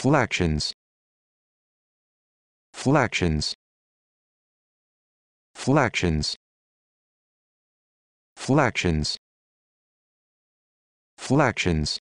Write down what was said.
flexions flexions flexions flexions flexions